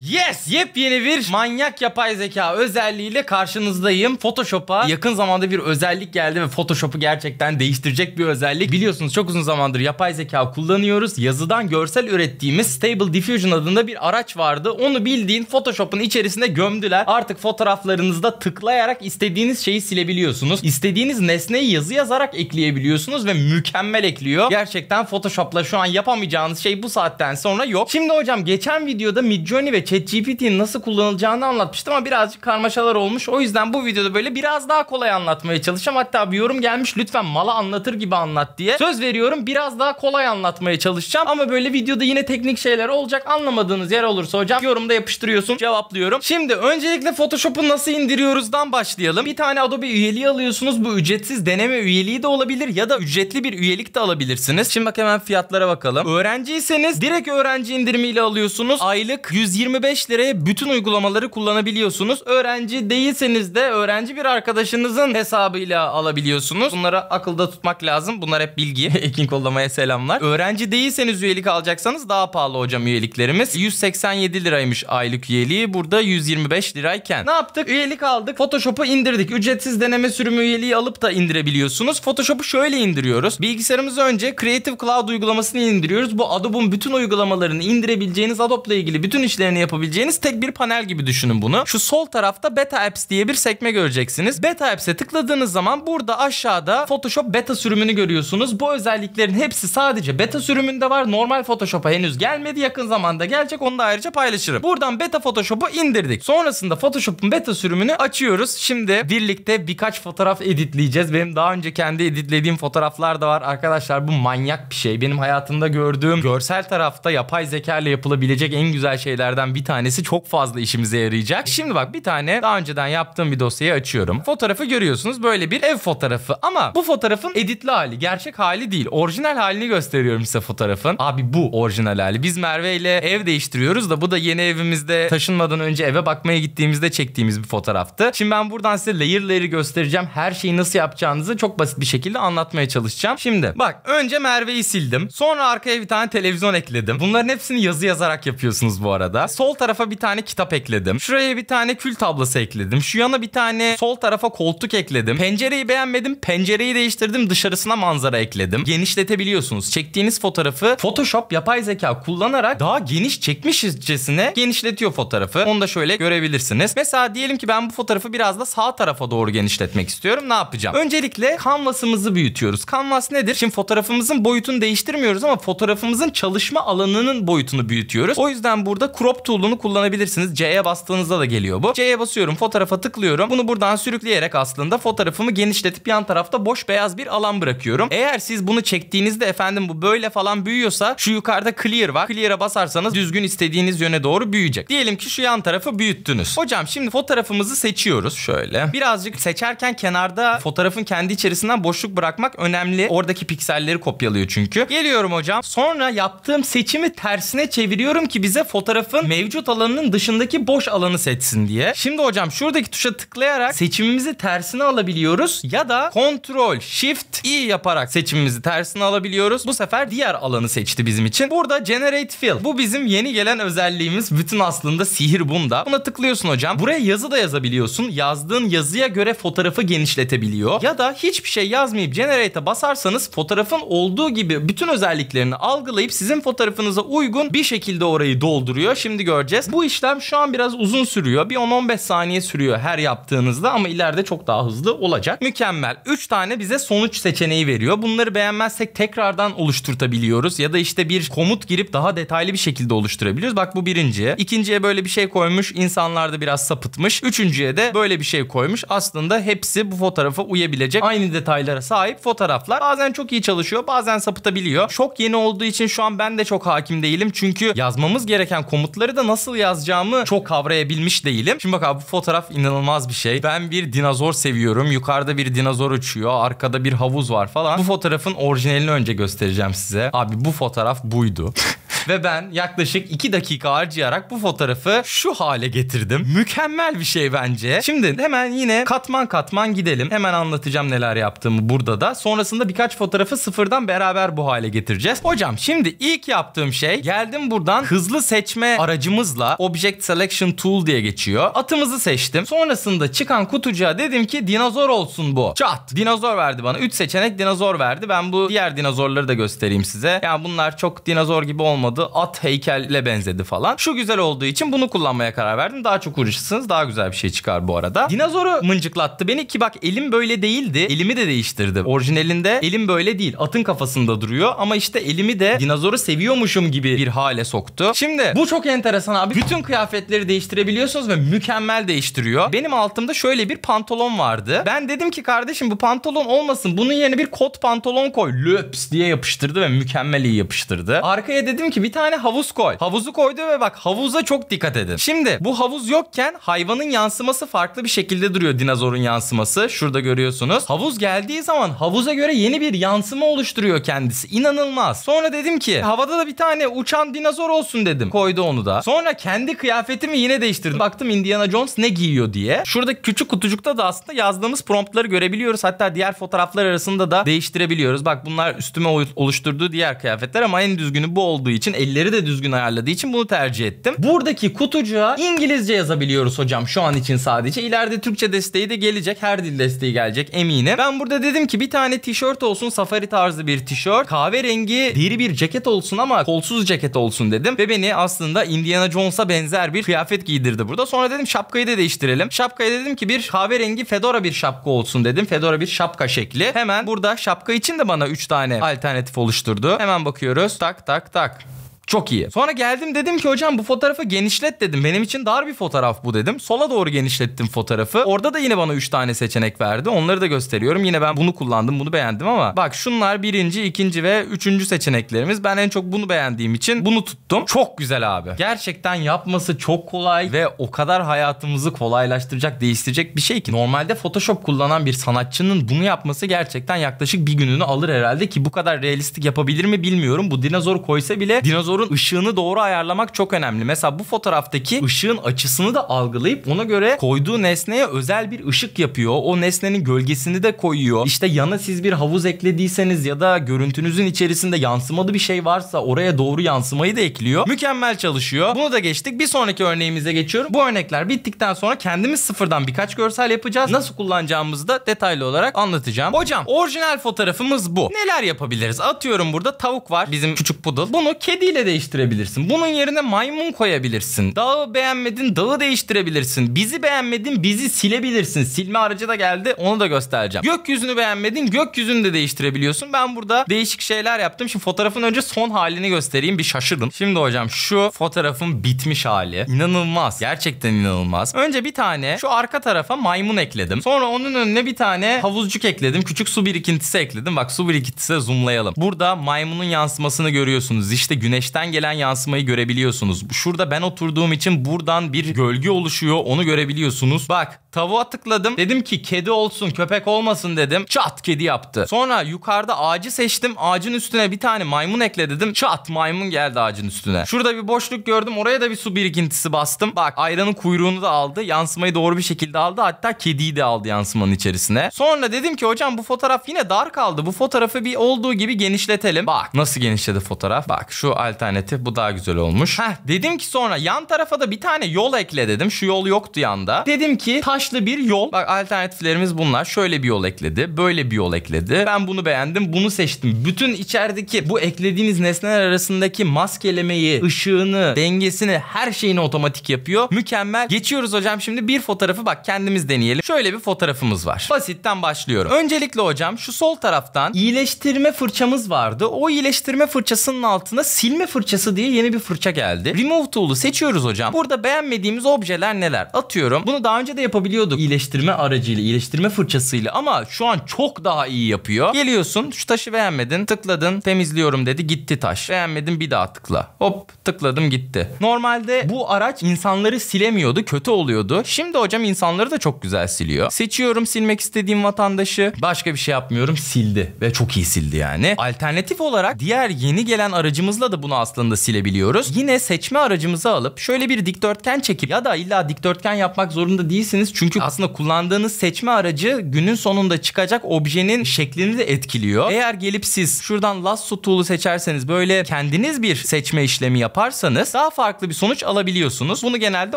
Yes! Yepyeni bir manyak yapay zeka özelliğiyle karşınızdayım. Photoshop'a yakın zamanda bir özellik geldi ve Photoshop'u gerçekten değiştirecek bir özellik. Biliyorsunuz çok uzun zamandır yapay zeka kullanıyoruz. Yazıdan görsel ürettiğimiz Stable Diffusion adında bir araç vardı. Onu bildiğin Photoshop'un içerisine gömdüler. Artık fotoğraflarınızda tıklayarak istediğiniz şeyi silebiliyorsunuz. İstediğiniz nesneyi yazı yazarak ekleyebiliyorsunuz ve mükemmel ekliyor. Gerçekten Photoshop'la şu an yapamayacağınız şey bu saatten sonra yok. Şimdi hocam geçen videoda Midjourney ve ChatGPT'nin nasıl kullanılacağını anlatmıştım ama birazcık karmaşalar olmuş. O yüzden bu videoda böyle biraz daha kolay anlatmaya çalışacağım. Hatta bir yorum gelmiş lütfen mala anlatır gibi anlat diye. Söz veriyorum biraz daha kolay anlatmaya çalışacağım. Ama böyle videoda yine teknik şeyler olacak. Anlamadığınız yer olursa hocam yorumda yapıştırıyorsun cevaplıyorum. Şimdi öncelikle Photoshop'u nasıl indiriyoruzdan başlayalım. Bir tane Adobe üyeliği alıyorsunuz. Bu ücretsiz deneme üyeliği de olabilir ya da ücretli bir üyelik de alabilirsiniz. Şimdi bak hemen fiyatlara bakalım. Öğrenciyseniz direkt öğrenci indirimiyle alıyorsunuz. Aylık 120 25 liraya bütün uygulamaları kullanabiliyorsunuz. Öğrenci değilseniz de öğrenci bir arkadaşınızın hesabıyla alabiliyorsunuz. Bunları akılda tutmak lazım. Bunlar hep bilgi. Ekin kollamaya selamlar. Öğrenci değilseniz üyelik alacaksanız daha pahalı hocam üyeliklerimiz. 187 liraymış aylık üyeliği. Burada 125 lirayken. Ne yaptık? Üyelik aldık. Photoshop'u indirdik. Ücretsiz deneme sürümü üyeliği alıp da indirebiliyorsunuz. Photoshop'u şöyle indiriyoruz. Bilgisayarımıza önce Creative Cloud uygulamasını indiriyoruz. Bu Adobe'un bütün uygulamalarını indirebileceğiniz Adobe ile ilgili bütün işlerini yapabileceğiniz tek bir panel gibi düşünün bunu. Şu sol tarafta Beta Apps diye bir sekme göreceksiniz. Beta Apps'e tıkladığınız zaman burada aşağıda Photoshop beta sürümünü görüyorsunuz. Bu özelliklerin hepsi sadece beta sürümünde var. Normal Photoshop'a henüz gelmedi. Yakın zamanda gelecek. Onu da ayrıca paylaşırım. Buradan beta Photoshop'u indirdik. Sonrasında Photoshop'un beta sürümünü açıyoruz. Şimdi birlikte birkaç fotoğraf editleyeceğiz. Benim daha önce kendi editlediğim fotoğraflar da var. Arkadaşlar bu manyak bir şey. Benim hayatımda gördüğüm görsel tarafta yapay zeka ile yapılabilecek en güzel şeylerden bir tanesi çok fazla işimize yarayacak. Şimdi bak bir tane daha önceden yaptığım bir dosyayı açıyorum. Fotoğrafı görüyorsunuz. Böyle bir ev fotoğrafı ama bu fotoğrafın editli hali, gerçek hali değil. Orijinal halini gösteriyorum size fotoğrafın. Abi bu orijinal hali. Biz Merve ile ev değiştiriyoruz da bu da yeni evimizde taşınmadan önce eve bakmaya gittiğimizde çektiğimiz bir fotoğraftı. Şimdi ben buradan size layer layer göstereceğim. Her şeyi nasıl yapacağınızı çok basit bir şekilde anlatmaya çalışacağım. Şimdi bak önce Merve'yi sildim. Sonra arkaya bir tane televizyon ekledim. Bunların hepsini yazı yazarak yapıyorsunuz bu arada. Sonra Sol tarafa bir tane kitap ekledim. Şuraya bir tane kül tablası ekledim. Şu yana bir tane sol tarafa koltuk ekledim. Pencereyi beğenmedim. Pencereyi değiştirdim. Dışarısına manzara ekledim. Genişletebiliyorsunuz. Çektiğiniz fotoğrafı Photoshop yapay zeka kullanarak daha geniş çekmişizcesine genişletiyor fotoğrafı. Onu da şöyle görebilirsiniz. Mesela diyelim ki ben bu fotoğrafı biraz da sağ tarafa doğru genişletmek istiyorum. Ne yapacağım? Öncelikle kanvasımızı büyütüyoruz. Kanvas nedir? Şimdi fotoğrafımızın boyutunu değiştirmiyoruz ama fotoğrafımızın çalışma alanının boyutunu büyütüyoruz. O yüzden burada crop tool tool'unu kullanabilirsiniz. C'ye bastığınızda da geliyor bu. C'ye basıyorum fotoğrafa tıklıyorum. Bunu buradan sürükleyerek aslında fotoğrafımı genişletip yan tarafta boş beyaz bir alan bırakıyorum. Eğer siz bunu çektiğinizde efendim bu böyle falan büyüyorsa şu yukarıda clear var. Clear'a basarsanız düzgün istediğiniz yöne doğru büyüyecek. Diyelim ki şu yan tarafı büyüttünüz. Hocam şimdi fotoğrafımızı seçiyoruz şöyle. Birazcık seçerken kenarda fotoğrafın kendi içerisinden boşluk bırakmak önemli. Oradaki pikselleri kopyalıyor çünkü. Geliyorum hocam. Sonra yaptığım seçimi tersine çeviriyorum ki bize fotoğrafın mevcut mevcut alanının dışındaki boş alanı seçsin diye. Şimdi hocam şuradaki tuşa tıklayarak seçimimizi tersine alabiliyoruz ya da Ctrl Shift I yaparak seçimimizi tersine alabiliyoruz. Bu sefer diğer alanı seçti bizim için. Burada Generate Fill. Bu bizim yeni gelen özelliğimiz. Bütün aslında sihir bunda. Buna tıklıyorsun hocam. Buraya yazı da yazabiliyorsun. Yazdığın yazıya göre fotoğrafı genişletebiliyor. Ya da hiçbir şey yazmayıp Generate'e basarsanız fotoğrafın olduğu gibi bütün özelliklerini algılayıp sizin fotoğrafınıza uygun bir şekilde orayı dolduruyor. Şimdi gör göreceğiz. Bu işlem şu an biraz uzun sürüyor. Bir 10-15 saniye sürüyor her yaptığınızda ama ileride çok daha hızlı olacak. Mükemmel. 3 tane bize sonuç seçeneği veriyor. Bunları beğenmezsek tekrardan oluşturtabiliyoruz ya da işte bir komut girip daha detaylı bir şekilde oluşturabiliyoruz. Bak bu birinciye. İkinciye böyle bir şey koymuş. İnsanlar da biraz sapıtmış. Üçüncüye de böyle bir şey koymuş. Aslında hepsi bu fotoğrafa uyabilecek aynı detaylara sahip fotoğraflar. Bazen çok iyi çalışıyor, bazen sapıtabiliyor. Çok yeni olduğu için şu an ben de çok hakim değilim. Çünkü yazmamız gereken komutları da nasıl yazacağımı çok kavrayabilmiş değilim. Şimdi bak abi bu fotoğraf inanılmaz bir şey. Ben bir dinozor seviyorum. Yukarıda bir dinozor uçuyor. Arkada bir havuz var falan. Bu fotoğrafın orijinalini önce göstereceğim size. Abi bu fotoğraf buydu. Ve ben yaklaşık 2 dakika harcayarak bu fotoğrafı şu hale getirdim. Mükemmel bir şey bence. Şimdi hemen yine katman katman gidelim. Hemen anlatacağım neler yaptığımı burada da. Sonrasında birkaç fotoğrafı sıfırdan beraber bu hale getireceğiz. Hocam şimdi ilk yaptığım şey geldim buradan hızlı seçme aracımızla Object Selection Tool diye geçiyor. Atımızı seçtim. Sonrasında çıkan kutucuğa dedim ki dinozor olsun bu. Çat. Dinozor verdi bana. 3 seçenek dinozor verdi. Ben bu diğer dinozorları da göstereyim size. Yani bunlar çok dinozor gibi olmadı olmadı. At heykelle benzedi falan. Şu güzel olduğu için bunu kullanmaya karar verdim. Daha çok uğraşırsınız. Daha güzel bir şey çıkar bu arada. Dinozoru mıncıklattı beni ki bak elim böyle değildi. Elimi de değiştirdi. Orijinalinde elim böyle değil. Atın kafasında duruyor ama işte elimi de dinozoru seviyormuşum gibi bir hale soktu. Şimdi bu çok enteresan abi. Bütün kıyafetleri değiştirebiliyorsunuz ve mükemmel değiştiriyor. Benim altımda şöyle bir pantolon vardı. Ben dedim ki kardeşim bu pantolon olmasın. Bunun yerine bir kot pantolon koy. Löps diye yapıştırdı ve mükemmel iyi yapıştırdı. Arkaya dedim ki ki bir tane havuz koy. Havuzu koydu ve bak havuza çok dikkat edin. Şimdi bu havuz yokken hayvanın yansıması farklı bir şekilde duruyor dinozorun yansıması. Şurada görüyorsunuz. Havuz geldiği zaman havuza göre yeni bir yansıma oluşturuyor kendisi. İnanılmaz. Sonra dedim ki havada da bir tane uçan dinozor olsun dedim. Koydu onu da. Sonra kendi kıyafetimi yine değiştirdim. Baktım Indiana Jones ne giyiyor diye. Şuradaki küçük kutucukta da aslında yazdığımız promptları görebiliyoruz. Hatta diğer fotoğraflar arasında da değiştirebiliyoruz. Bak bunlar üstüme oluşturduğu diğer kıyafetler ama en düzgünü bu olduğu için için elleri de düzgün ayarladığı için bunu tercih ettim. Buradaki kutucuğa İngilizce yazabiliyoruz hocam şu an için sadece. İleride Türkçe desteği de gelecek. Her dil desteği gelecek eminim. Ben burada dedim ki bir tane tişört olsun. Safari tarzı bir tişört. Kahverengi deri bir ceket olsun ama kolsuz ceket olsun dedim. Ve beni aslında Indiana Jones'a benzer bir kıyafet giydirdi burada. Sonra dedim şapkayı da değiştirelim. Şapkaya dedim ki bir kahverengi fedora bir şapka olsun dedim. Fedora bir şapka şekli. Hemen burada şapka için de bana 3 tane alternatif oluşturdu. Hemen bakıyoruz. Tak tak tak. Çok iyi. Sonra geldim dedim ki hocam bu fotoğrafı genişlet dedim. Benim için dar bir fotoğraf bu dedim. Sola doğru genişlettim fotoğrafı. Orada da yine bana 3 tane seçenek verdi. Onları da gösteriyorum. Yine ben bunu kullandım. Bunu beğendim ama bak şunlar birinci, ikinci ve üçüncü seçeneklerimiz. Ben en çok bunu beğendiğim için bunu tuttum. Çok güzel abi. Gerçekten yapması çok kolay ve o kadar hayatımızı kolaylaştıracak, değiştirecek bir şey ki. Normalde Photoshop kullanan bir sanatçının bunu yapması gerçekten yaklaşık bir gününü alır herhalde ki bu kadar realistik yapabilir mi bilmiyorum. Bu dinozor koysa bile dinozor motorun ışığını doğru ayarlamak çok önemli. Mesela bu fotoğraftaki ışığın açısını da algılayıp ona göre koyduğu nesneye özel bir ışık yapıyor. O nesnenin gölgesini de koyuyor. İşte yana siz bir havuz eklediyseniz ya da görüntünüzün içerisinde yansımalı bir şey varsa oraya doğru yansımayı da ekliyor. Mükemmel çalışıyor. Bunu da geçtik. Bir sonraki örneğimize geçiyorum. Bu örnekler bittikten sonra kendimiz sıfırdan birkaç görsel yapacağız. Nasıl kullanacağımızı da detaylı olarak anlatacağım. Hocam orijinal fotoğrafımız bu. Neler yapabiliriz? Atıyorum burada tavuk var. Bizim küçük pudul. Bunu kediyle değiştirebilirsin. Bunun yerine maymun koyabilirsin. Dağı beğenmedin dağı değiştirebilirsin. Bizi beğenmedin bizi silebilirsin. Silme aracı da geldi onu da göstereceğim. Gökyüzünü beğenmedin gökyüzünü de değiştirebiliyorsun. Ben burada değişik şeyler yaptım. Şimdi fotoğrafın önce son halini göstereyim bir şaşırın. Şimdi hocam şu fotoğrafın bitmiş hali. İnanılmaz. Gerçekten inanılmaz. Önce bir tane şu arka tarafa maymun ekledim. Sonra onun önüne bir tane havuzcuk ekledim. Küçük su birikintisi ekledim. Bak su birikintisi zoomlayalım. Burada maymunun yansımasını görüyorsunuz. İşte güneşten güneşten gelen yansımayı görebiliyorsunuz. Şurada ben oturduğum için buradan bir gölge oluşuyor onu görebiliyorsunuz. Bak Tavuğa tıkladım. Dedim ki kedi olsun köpek olmasın dedim. Çat kedi yaptı. Sonra yukarıda ağacı seçtim. Ağacın üstüne bir tane maymun ekle dedim. Çat maymun geldi ağacın üstüne. Şurada bir boşluk gördüm. Oraya da bir su birikintisi bastım. Bak ayranın kuyruğunu da aldı. Yansımayı doğru bir şekilde aldı. Hatta kediyi de aldı yansımanın içerisine. Sonra dedim ki hocam bu fotoğraf yine dar kaldı. Bu fotoğrafı bir olduğu gibi genişletelim. Bak nasıl genişledi fotoğraf. Bak şu alternatif bu daha güzel olmuş. Heh dedim ki sonra yan tarafa da bir tane yol ekle dedim. Şu yol yoktu yanda. Dedim ki taş amaçlı bir yol. Bak alternatiflerimiz bunlar. Şöyle bir yol ekledi, böyle bir yol ekledi. Ben bunu beğendim, bunu seçtim. Bütün içerideki bu eklediğiniz nesneler arasındaki maskelemeyi, ışığını, dengesini, her şeyini otomatik yapıyor. Mükemmel. Geçiyoruz hocam şimdi bir fotoğrafı bak kendimiz deneyelim. Şöyle bir fotoğrafımız var. Basitten başlıyorum. Öncelikle hocam şu sol taraftan iyileştirme fırçamız vardı. O iyileştirme fırçasının altına silme fırçası diye yeni bir fırça geldi. Remove tool'u seçiyoruz hocam. Burada beğenmediğimiz objeler neler? Atıyorum. Bunu daha önce de yapabiliyoruz yapabiliyorduk iyileştirme aracıyla, iyileştirme fırçasıyla ama şu an çok daha iyi yapıyor. Geliyorsun şu taşı beğenmedin, tıkladın, temizliyorum dedi, gitti taş. Beğenmedin bir daha tıkla. Hop tıkladım gitti. Normalde bu araç insanları silemiyordu, kötü oluyordu. Şimdi hocam insanları da çok güzel siliyor. Seçiyorum silmek istediğim vatandaşı. Başka bir şey yapmıyorum, sildi ve çok iyi sildi yani. Alternatif olarak diğer yeni gelen aracımızla da bunu aslında silebiliyoruz. Yine seçme aracımızı alıp şöyle bir dikdörtgen çekip ya da illa dikdörtgen yapmak zorunda değilsiniz. Çünkü aslında kullandığınız seçme aracı günün sonunda çıkacak objenin şeklini de etkiliyor. Eğer gelip siz şuradan lasso tool'u seçerseniz böyle kendiniz bir seçme işlemi yaparsanız daha farklı bir sonuç alabiliyorsunuz. Bunu genelde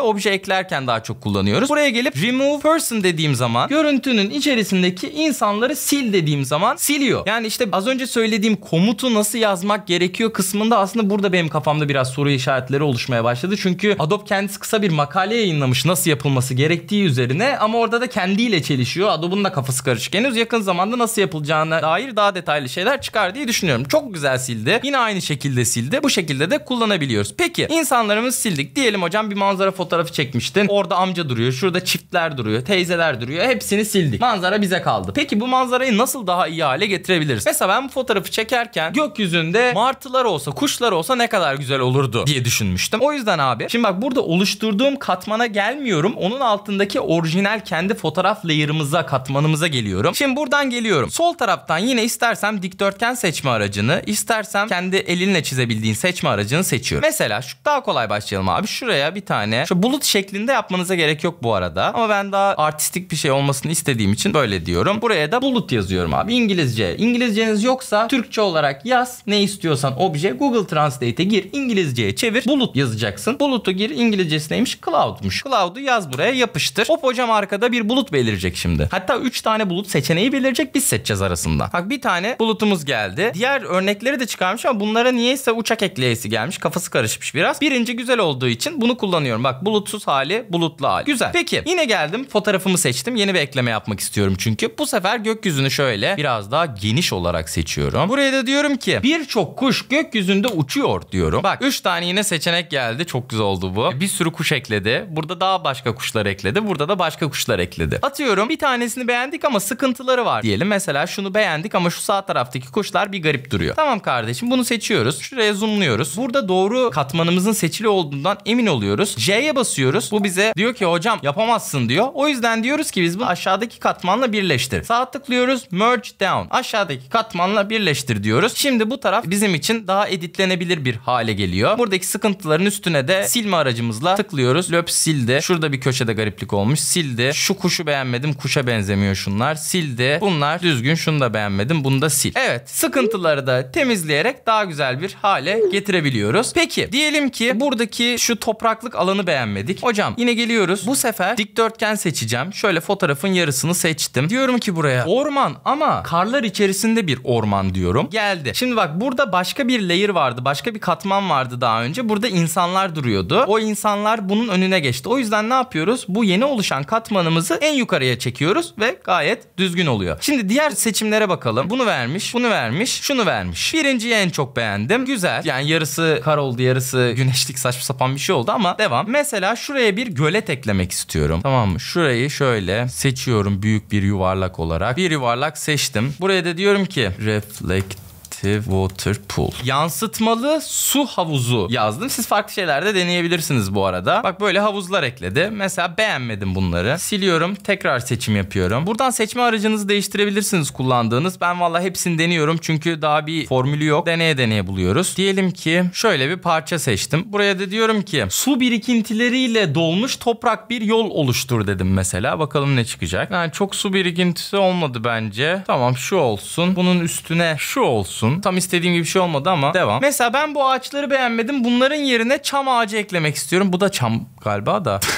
obje eklerken daha çok kullanıyoruz. Buraya gelip remove person dediğim zaman görüntünün içerisindeki insanları sil dediğim zaman siliyor. Yani işte az önce söylediğim komutu nasıl yazmak gerekiyor kısmında aslında burada benim kafamda biraz soru işaretleri oluşmaya başladı. Çünkü Adobe kendisi kısa bir makale yayınlamış nasıl yapılması gerektiği üzerine üzerine ama orada da kendiyle çelişiyor. Adobe'un da kafası karışık. Henüz yakın zamanda nasıl yapılacağına dair daha detaylı şeyler çıkar diye düşünüyorum. Çok güzel sildi. Yine aynı şekilde sildi. Bu şekilde de kullanabiliyoruz. Peki insanlarımız sildik. Diyelim hocam bir manzara fotoğrafı çekmiştin. Orada amca duruyor. Şurada çiftler duruyor. Teyzeler duruyor. Hepsini sildik. Manzara bize kaldı. Peki bu manzarayı nasıl daha iyi hale getirebiliriz? Mesela ben bu fotoğrafı çekerken gökyüzünde martılar olsa, kuşlar olsa ne kadar güzel olurdu diye düşünmüştüm. O yüzden abi şimdi bak burada oluşturduğum katmana gelmiyorum. Onun altındaki or orijinal kendi fotoğraf layer'ımıza, katmanımıza geliyorum. Şimdi buradan geliyorum. Sol taraftan yine istersem dikdörtgen seçme aracını, istersem kendi elinle çizebildiğin seçme aracını seçiyorum. Mesela şu daha kolay başlayalım abi. Şuraya bir tane şu bulut şeklinde yapmanıza gerek yok bu arada. Ama ben daha artistik bir şey olmasını istediğim için böyle diyorum. Buraya da bulut yazıyorum abi. İngilizce. İngilizceniz yoksa Türkçe olarak yaz. Ne istiyorsan obje. Google Translate'e gir. İngilizceye çevir. Bulut yazacaksın. Bulutu gir. İngilizcesi neymiş? Cloud'muş. Cloud'u yaz buraya yapıştır. Hop Kocam arkada bir bulut belirecek şimdi. Hatta 3 tane bulut seçeneği belirecek biz seçeceğiz arasında. Bak bir tane bulutumuz geldi. Diğer örnekleri de çıkarmış ama bunlara niyeyse uçak ekleyesi gelmiş. Kafası karışmış biraz. Birinci güzel olduğu için bunu kullanıyorum. Bak bulutsuz hali bulutlu hali. Güzel. Peki yine geldim fotoğrafımı seçtim. Yeni bir ekleme yapmak istiyorum çünkü. Bu sefer gökyüzünü şöyle biraz daha geniş olarak seçiyorum. Buraya da diyorum ki birçok kuş gökyüzünde uçuyor diyorum. Bak 3 tane yine seçenek geldi. Çok güzel oldu bu. Bir sürü kuş ekledi. Burada daha başka kuşlar ekledi. Burada da başka kuşlar ekledi. Atıyorum bir tanesini beğendik ama sıkıntıları var diyelim. Mesela şunu beğendik ama şu sağ taraftaki kuşlar bir garip duruyor. Tamam kardeşim bunu seçiyoruz. Şuraya zoomluyoruz. Burada doğru katmanımızın seçili olduğundan emin oluyoruz. J'ye basıyoruz. Bu bize diyor ki hocam yapamazsın diyor. O yüzden diyoruz ki biz bunu aşağıdaki katmanla birleştir. Sağ tıklıyoruz. Merge down. Aşağıdaki katmanla birleştir diyoruz. Şimdi bu taraf bizim için daha editlenebilir bir hale geliyor. Buradaki sıkıntıların üstüne de silme aracımızla tıklıyoruz. Löp sildi. Şurada bir köşede gariplik olmuş sildi. Şu kuşu beğenmedim kuşa benzemiyor şunlar. Sildi. Bunlar düzgün şunu da beğenmedim bunu da sil. Evet sıkıntıları da temizleyerek daha güzel bir hale getirebiliyoruz. Peki diyelim ki buradaki şu topraklık alanı beğenmedik. Hocam yine geliyoruz. Bu sefer dikdörtgen seçeceğim. Şöyle fotoğrafın yarısını seçtim. Diyorum ki buraya orman ama karlar içerisinde bir orman diyorum. Geldi. Şimdi bak burada başka bir layer vardı. Başka bir katman vardı daha önce. Burada insanlar duruyordu. O insanlar bunun önüne geçti. O yüzden ne yapıyoruz? Bu yeni oluşan olan katmanımızı en yukarıya çekiyoruz ve gayet düzgün oluyor. Şimdi diğer seçimlere bakalım. Bunu vermiş, bunu vermiş, şunu vermiş. Birinciyi en çok beğendim. Güzel. Yani yarısı kar oldu, yarısı güneşlik saçma sapan bir şey oldu ama devam. Mesela şuraya bir gölet eklemek istiyorum. Tamam mı? Şurayı şöyle seçiyorum büyük bir yuvarlak olarak. Bir yuvarlak seçtim. Buraya da diyorum ki reflect Active Water Pool. Yansıtmalı su havuzu yazdım. Siz farklı şeylerde deneyebilirsiniz bu arada. Bak böyle havuzlar ekledi. Mesela beğenmedim bunları. Siliyorum. Tekrar seçim yapıyorum. Buradan seçme aracınızı değiştirebilirsiniz kullandığınız. Ben valla hepsini deniyorum çünkü daha bir formülü yok. Deneye deneye buluyoruz. Diyelim ki şöyle bir parça seçtim. Buraya da diyorum ki su birikintileriyle dolmuş toprak bir yol oluştur dedim mesela. Bakalım ne çıkacak. Yani çok su birikintisi olmadı bence. Tamam şu olsun. Bunun üstüne şu olsun olsun. Tam istediğim gibi bir şey olmadı ama devam. Mesela ben bu ağaçları beğenmedim. Bunların yerine çam ağacı eklemek istiyorum. Bu da çam galiba da.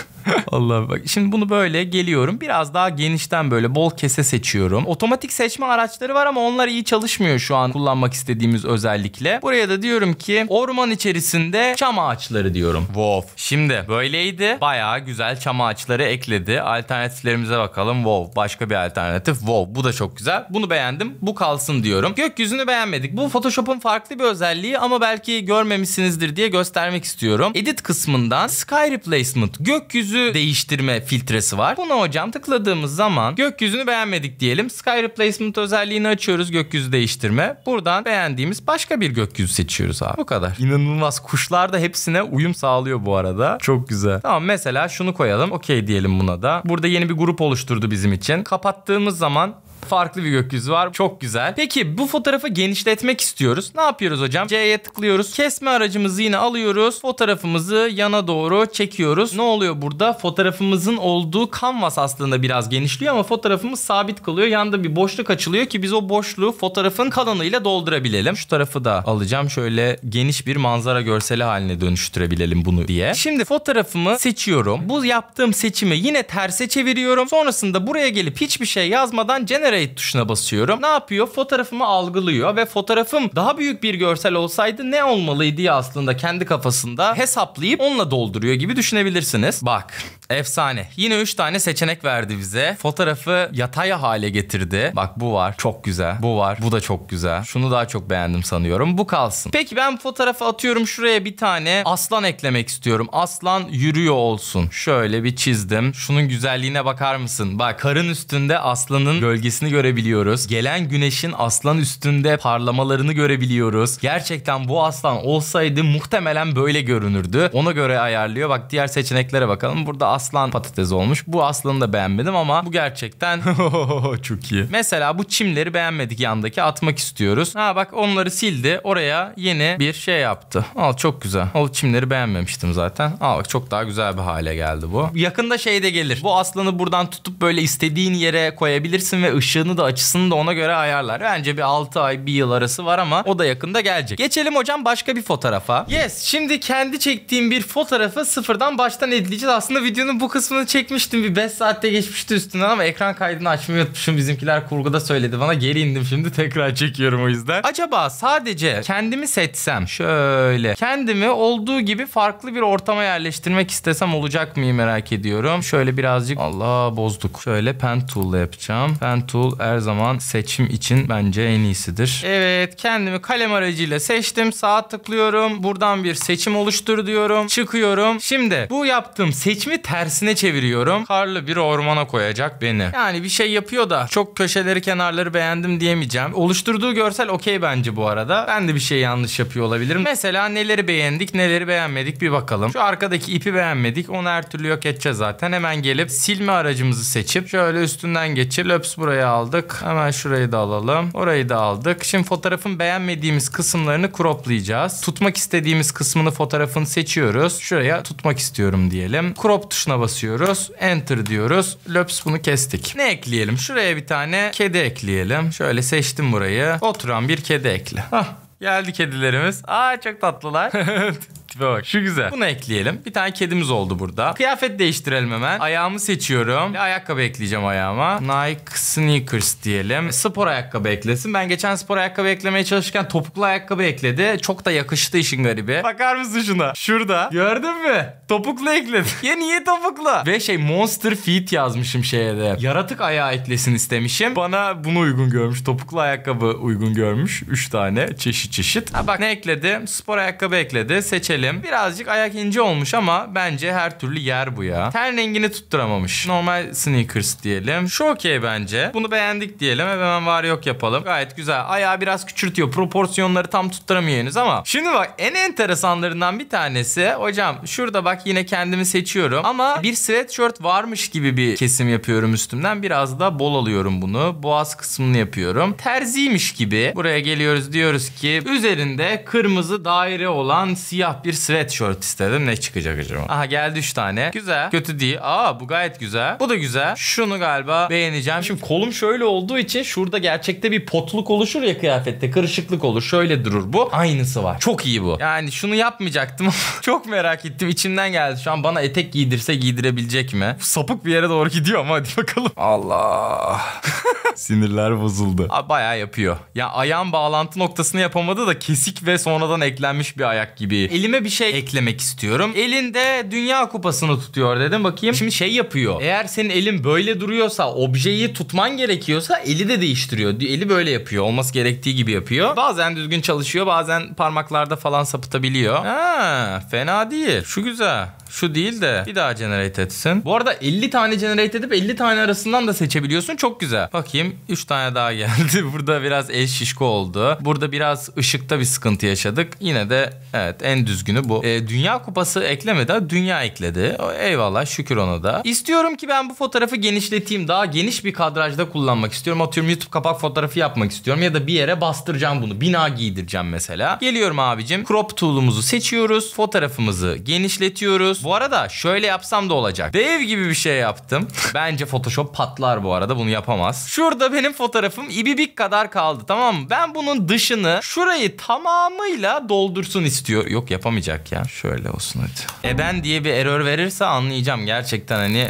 Allah bak. Şimdi bunu böyle geliyorum. Biraz daha genişten böyle bol kese seçiyorum. Otomatik seçme araçları var ama onlar iyi çalışmıyor şu an kullanmak istediğimiz özellikle. Buraya da diyorum ki orman içerisinde çam ağaçları diyorum. Wow. Şimdi böyleydi. Bayağı güzel çam ağaçları ekledi. Alternatiflerimize bakalım. Wow. Başka bir alternatif. Wow. Bu da çok güzel. Bunu beğendim. Bu kalsın diyorum. Gökyüzünü beğenmedik. Bu Photoshop'un farklı bir özelliği ama belki görmemişsinizdir diye göstermek istiyorum. Edit kısmından Sky Replacement gökyüzü gökyüzü değiştirme filtresi var. Buna hocam tıkladığımız zaman gökyüzünü beğenmedik diyelim. Sky Replacement özelliğini açıyoruz gökyüzü değiştirme. Buradan beğendiğimiz başka bir gökyüzü seçiyoruz abi. Bu kadar. İnanılmaz. Kuşlar da hepsine uyum sağlıyor bu arada. Çok güzel. Tamam mesela şunu koyalım. Okey diyelim buna da. Burada yeni bir grup oluşturdu bizim için. Kapattığımız zaman Farklı bir gökyüzü var. Çok güzel. Peki bu fotoğrafı genişletmek istiyoruz. Ne yapıyoruz hocam? C'ye tıklıyoruz. Kesme aracımızı yine alıyoruz. Fotoğrafımızı yana doğru çekiyoruz. Ne oluyor burada? Fotoğrafımızın olduğu kanvas aslında biraz genişliyor ama fotoğrafımız sabit kalıyor. Yanda bir boşluk açılıyor ki biz o boşluğu fotoğrafın kalanıyla doldurabilelim. Şu tarafı da alacağım. Şöyle geniş bir manzara görseli haline dönüştürebilelim bunu diye. Şimdi fotoğrafımı seçiyorum. Bu yaptığım seçimi yine terse çeviriyorum. Sonrasında buraya gelip hiçbir şey yazmadan generate Generate tuşuna basıyorum. Ne yapıyor? Fotoğrafımı algılıyor ve fotoğrafım daha büyük bir görsel olsaydı ne olmalıydı aslında kendi kafasında hesaplayıp onunla dolduruyor gibi düşünebilirsiniz. Bak Efsane. Yine 3 tane seçenek verdi bize. Fotoğrafı yatay hale getirdi. Bak bu var. Çok güzel. Bu var. Bu da çok güzel. Şunu daha çok beğendim sanıyorum. Bu kalsın. Peki ben fotoğrafı atıyorum şuraya bir tane aslan eklemek istiyorum. Aslan yürüyor olsun. Şöyle bir çizdim. Şunun güzelliğine bakar mısın? Bak karın üstünde aslanın gölgesini görebiliyoruz. Gelen güneşin aslan üstünde parlamalarını görebiliyoruz. Gerçekten bu aslan olsaydı muhtemelen böyle görünürdü. Ona göre ayarlıyor. Bak diğer seçeneklere bakalım. Burada aslan aslan patatesi olmuş. Bu aslanı da beğenmedim ama bu gerçekten çok iyi. Mesela bu çimleri beğenmedik yandaki atmak istiyoruz. Ha bak onları sildi. Oraya yeni bir şey yaptı. Al çok güzel. O çimleri beğenmemiştim zaten. Al bak çok daha güzel bir hale geldi bu. Yakında şey de gelir. Bu aslanı buradan tutup böyle istediğin yere koyabilirsin ve ışığını da açısını da ona göre ayarlar. Bence bir 6 ay bir yıl arası var ama o da yakında gelecek. Geçelim hocam başka bir fotoğrafa. Yes şimdi kendi çektiğim bir fotoğrafı sıfırdan baştan edileceğiz. Aslında videonun videonun bu kısmını çekmiştim. Bir 5 saatte geçmişti üstüne ama ekran kaydını açmayı unutmuşum. Bizimkiler kurguda söyledi bana. Geri indim şimdi tekrar çekiyorum o yüzden. Acaba sadece kendimi seçsem şöyle kendimi olduğu gibi farklı bir ortama yerleştirmek istesem olacak mıyım merak ediyorum. Şöyle birazcık Allah bozduk. Şöyle pen tool yapacağım. Pen tool her zaman seçim için bence en iyisidir. Evet kendimi kalem aracıyla seçtim. Sağa tıklıyorum. Buradan bir seçim oluştur diyorum. Çıkıyorum. Şimdi bu yaptığım seçimi tersine çeviriyorum. Karlı bir ormana koyacak beni. Yani bir şey yapıyor da çok köşeleri kenarları beğendim diyemeyeceğim. Oluşturduğu görsel okey bence bu arada. Ben de bir şey yanlış yapıyor olabilirim. Mesela neleri beğendik neleri beğenmedik bir bakalım. Şu arkadaki ipi beğenmedik. Onu her türlü yok edeceğiz zaten. Hemen gelip silme aracımızı seçip şöyle üstünden geçir. Löps buraya aldık. Hemen şurayı da alalım. Orayı da aldık. Şimdi fotoğrafın beğenmediğimiz kısımlarını croplayacağız. Tutmak istediğimiz kısmını fotoğrafın seçiyoruz. Şuraya tutmak istiyorum diyelim. Crop tuşu tuşuna basıyoruz. Enter diyoruz. Löps bunu kestik. Ne ekleyelim? Şuraya bir tane kedi ekleyelim. Şöyle seçtim burayı. Oturan bir kedi ekle. Hah Geldi kedilerimiz. Aa çok tatlılar. bak şu güzel. Bunu ekleyelim. Bir tane kedimiz oldu burada. Kıyafet değiştirelim hemen. Ayağımı seçiyorum. Bir ayakkabı ekleyeceğim ayağıma. Nike sneakers diyelim. E, spor ayakkabı eklesin. Ben geçen spor ayakkabı eklemeye çalışırken topuklu ayakkabı ekledi. Çok da yakıştı işin garibi. Bakar mısın şuna? Şurada. Gördün mü? Topuklu ekledi. ya niye topuklu? Ve şey monster feet yazmışım şeye de. Yaratık ayağı eklesin istemişim. Bana bunu uygun görmüş. Topuklu ayakkabı uygun görmüş. 3 tane çeşit çeşit. Ha bak ne ekledi? Spor ayakkabı ekledi. Seçelim verelim. Birazcık ayak ince olmuş ama bence her türlü yer bu ya. Ten rengini tutturamamış. Normal sneakers diyelim. Şu okey bence. Bunu beğendik diyelim. Hemen var yok yapalım. Gayet güzel. Ayağı biraz küçültüyor. Proporsiyonları tam tutturamıyor henüz ama. Şimdi bak en enteresanlarından bir tanesi. Hocam şurada bak yine kendimi seçiyorum. Ama bir sweatshirt varmış gibi bir kesim yapıyorum üstümden. Biraz da bol alıyorum bunu. Boğaz kısmını yapıyorum. Terziymiş gibi. Buraya geliyoruz diyoruz ki üzerinde kırmızı daire olan siyah bir bir sweatshirt istedim. Ne çıkacak acaba? Aha geldi 3 tane. Güzel. Kötü değil. Aa bu gayet güzel. Bu da güzel. Şunu galiba beğeneceğim. Şimdi kolum şöyle olduğu için şurada gerçekte bir potluk oluşur ya kıyafette. Kırışıklık olur. Şöyle durur bu. Aynısı var. Çok iyi bu. Yani şunu yapmayacaktım. Çok merak ettim. İçimden geldi. Şu an bana etek giydirse giydirebilecek mi? Sapık bir yere doğru gidiyor ama hadi bakalım. Allah. Sinirler bozuldu. Abi bayağı yapıyor. Ya ayağın bağlantı noktasını yapamadı da kesik ve sonradan eklenmiş bir ayak gibi. Elime bir şey eklemek istiyorum. Elinde Dünya Kupası'nı tutuyor dedim. Bakayım şimdi şey yapıyor. Eğer senin elin böyle duruyorsa objeyi tutman gerekiyorsa eli de değiştiriyor. Eli böyle yapıyor. Olması gerektiği gibi yapıyor. Bazen düzgün çalışıyor bazen parmaklarda falan sapıtabiliyor. Ha, fena değil. Şu güzel. Şu değil de bir daha generate etsin. Bu arada 50 tane generate edip 50 tane arasından da seçebiliyorsun. Çok güzel. Bakayım 3 tane daha geldi. Burada biraz el şişko oldu. Burada biraz ışıkta bir sıkıntı yaşadık. Yine de evet en düzgün günü bu. E, Dünya Kupası eklemedi, Dünya ekledi. Eyvallah şükür ona da. İstiyorum ki ben bu fotoğrafı genişleteyim. Daha geniş bir kadrajda kullanmak istiyorum. Atıyorum YouTube kapak fotoğrafı yapmak istiyorum. Ya da bir yere bastıracağım bunu. Bina giydireceğim mesela. Geliyorum abicim. Crop tool'umuzu seçiyoruz. Fotoğrafımızı genişletiyoruz. Bu arada şöyle yapsam da olacak. Dev gibi bir şey yaptım. Bence Photoshop patlar bu arada. Bunu yapamaz. Şurada benim fotoğrafım ibibik kadar kaldı. Tamam mı? Ben bunun dışını şurayı tamamıyla doldursun istiyor. Yok yapamayacağım olmayacak ya. Şöyle olsun hadi. Eben diye bir error verirse anlayacağım gerçekten hani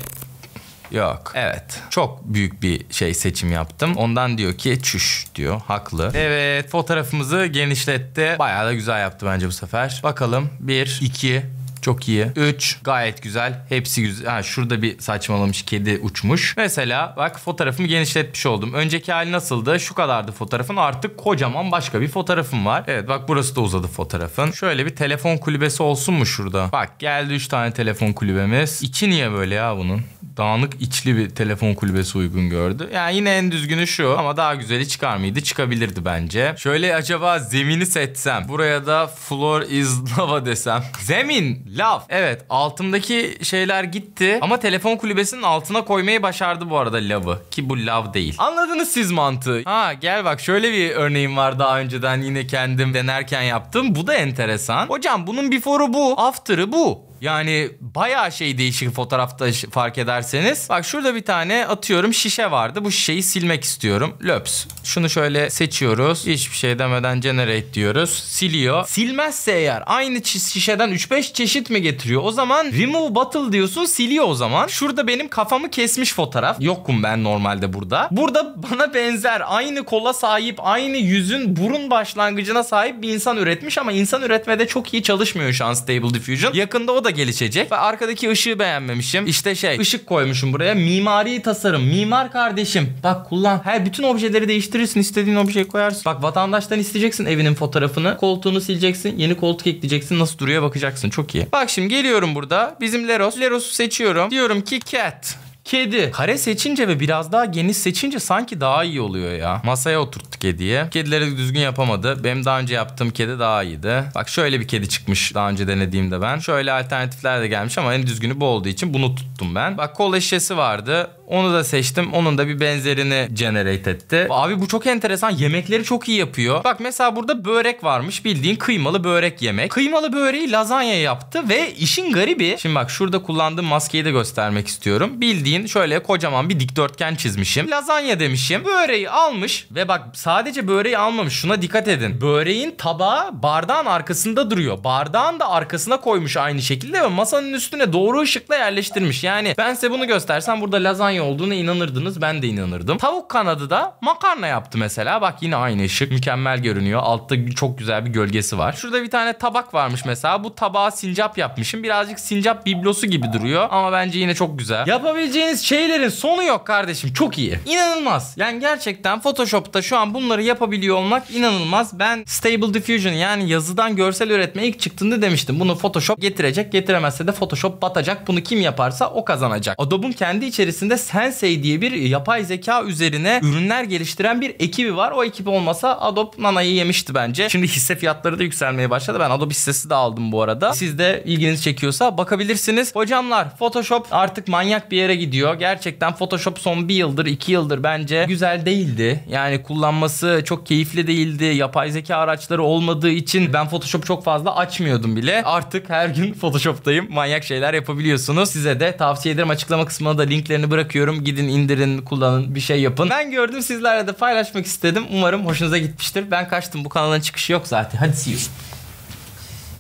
Yok. Evet. Çok büyük bir şey seçim yaptım. Ondan diyor ki çüş diyor. Haklı. Evet fotoğrafımızı genişletti. Bayağı da güzel yaptı bence bu sefer. Bakalım. Bir, iki, çok iyi. 3 gayet güzel. Hepsi güzel. Ha, şurada bir saçmalamış kedi uçmuş. Mesela bak fotoğrafımı genişletmiş oldum. Önceki hali nasıldı? Şu kadardı fotoğrafın. Artık kocaman başka bir fotoğrafım var. Evet bak burası da uzadı fotoğrafın. Şöyle bir telefon kulübesi olsun mu şurada? Bak geldi 3 tane telefon kulübemiz. İçi niye böyle ya bunun? dağınık içli bir telefon kulübesi uygun gördü. Yani yine en düzgünü şu ama daha güzeli çıkar mıydı? Çıkabilirdi bence. Şöyle acaba zemini setsem. Buraya da floor is lava desem. Zemin, lav. Evet altımdaki şeyler gitti ama telefon kulübesinin altına koymayı başardı bu arada love'ı. Ki bu lav değil. Anladınız siz mantığı. Ha gel bak şöyle bir örneğim var daha önceden yine kendim denerken yaptım. Bu da enteresan. Hocam bunun before'u bu, after'ı bu. Yani bayağı şey değişik fotoğrafta fark ederseniz. Bak şurada bir tane atıyorum şişe vardı. Bu şişeyi silmek istiyorum. Löps. Şunu şöyle seçiyoruz. Hiçbir şey demeden generate diyoruz. Siliyor. Silmezse eğer aynı şişeden 3-5 çeşit mi getiriyor? O zaman remove battle diyorsun siliyor o zaman. Şurada benim kafamı kesmiş fotoğraf. Yokum ben normalde burada. Burada bana benzer aynı kola sahip aynı yüzün burun başlangıcına sahip bir insan üretmiş ama insan üretmede çok iyi çalışmıyor şu an Stable Diffusion. Yakında o da gelişecek. Ve arkadaki ışığı beğenmemişim. İşte şey ışık koymuşum buraya. Mimari tasarım. Mimar kardeşim. Bak kullan. Her bütün objeleri değiştirirsin. istediğin objeyi koyarsın. Bak vatandaştan isteyeceksin evinin fotoğrafını. Koltuğunu sileceksin. Yeni koltuk ekleyeceksin. Nasıl duruyor bakacaksın. Çok iyi. Bak şimdi geliyorum burada. Bizim Leros. Leros'u seçiyorum. Diyorum ki cat. Kedi. Kare seçince ve biraz daha geniş seçince sanki daha iyi oluyor ya. Masaya oturttu kediye. Kedileri düzgün yapamadı. Benim daha önce yaptığım kedi daha iyiydi. Bak şöyle bir kedi çıkmış daha önce denediğimde ben. Şöyle alternatifler de gelmiş ama en düzgünü bu olduğu için bunu tuttum ben. Bak kola şişesi vardı. Onu da seçtim. Onun da bir benzerini generate etti. Abi bu çok enteresan. Yemekleri çok iyi yapıyor. Bak mesela burada börek varmış. Bildiğin kıymalı börek yemek. Kıymalı böreği lazanya yaptı ve işin garibi. Şimdi bak şurada kullandığım maskeyi de göstermek istiyorum. Bildiğin şöyle kocaman bir dikdörtgen çizmişim. Lazanya demişim. Böreği almış ve bak sadece böreği almamış. Şuna dikkat edin. Böreğin tabağı bardağın arkasında duruyor. Bardağın da arkasına koymuş aynı şekilde ve masanın üstüne doğru ışıkla yerleştirmiş. Yani ben size bunu göstersem burada lazanya olduğuna inanırdınız. Ben de inanırdım. Tavuk kanadı da makarna yaptı mesela. Bak yine aynı ışık. Mükemmel görünüyor. Altta çok güzel bir gölgesi var. Şurada bir tane tabak varmış mesela. Bu tabağa sincap yapmışım. Birazcık sincap biblosu gibi duruyor. Ama bence yine çok güzel. Yapabileceğiniz şeylerin sonu yok kardeşim. Çok iyi. İnanılmaz. Yani gerçekten Photoshop'ta şu an bunları yapabiliyor olmak inanılmaz. Ben Stable Diffusion yani yazıdan görsel üretme ilk çıktığında demiştim. Bunu Photoshop getirecek. Getiremezse de Photoshop batacak. Bunu kim yaparsa o kazanacak. Adobe'un kendi içerisinde Sensei diye bir yapay zeka üzerine ürünler geliştiren bir ekibi var. O ekip olmasa Adobe Nana'yı yemişti bence. Şimdi hisse fiyatları da yükselmeye başladı. Ben Adobe hissesi de aldım bu arada. Siz de ilginizi çekiyorsa bakabilirsiniz. Hocamlar Photoshop artık manyak bir yere gidiyor. Gerçekten Photoshop son bir yıldır iki yıldır bence güzel değildi. Yani kullanması çok keyifli değildi. Yapay zeka araçları olmadığı için ben Photoshop çok fazla açmıyordum bile. Artık her gün Photoshop'tayım. Manyak şeyler yapabiliyorsunuz. Size de tavsiye ederim. Açıklama kısmına da linklerini bırakıyorum bırakıyorum. Gidin indirin, kullanın, bir şey yapın. Ben gördüm sizlerle de paylaşmak istedim. Umarım hoşunuza gitmiştir. Ben kaçtım. Bu kanalın çıkışı yok zaten. Hadi see you.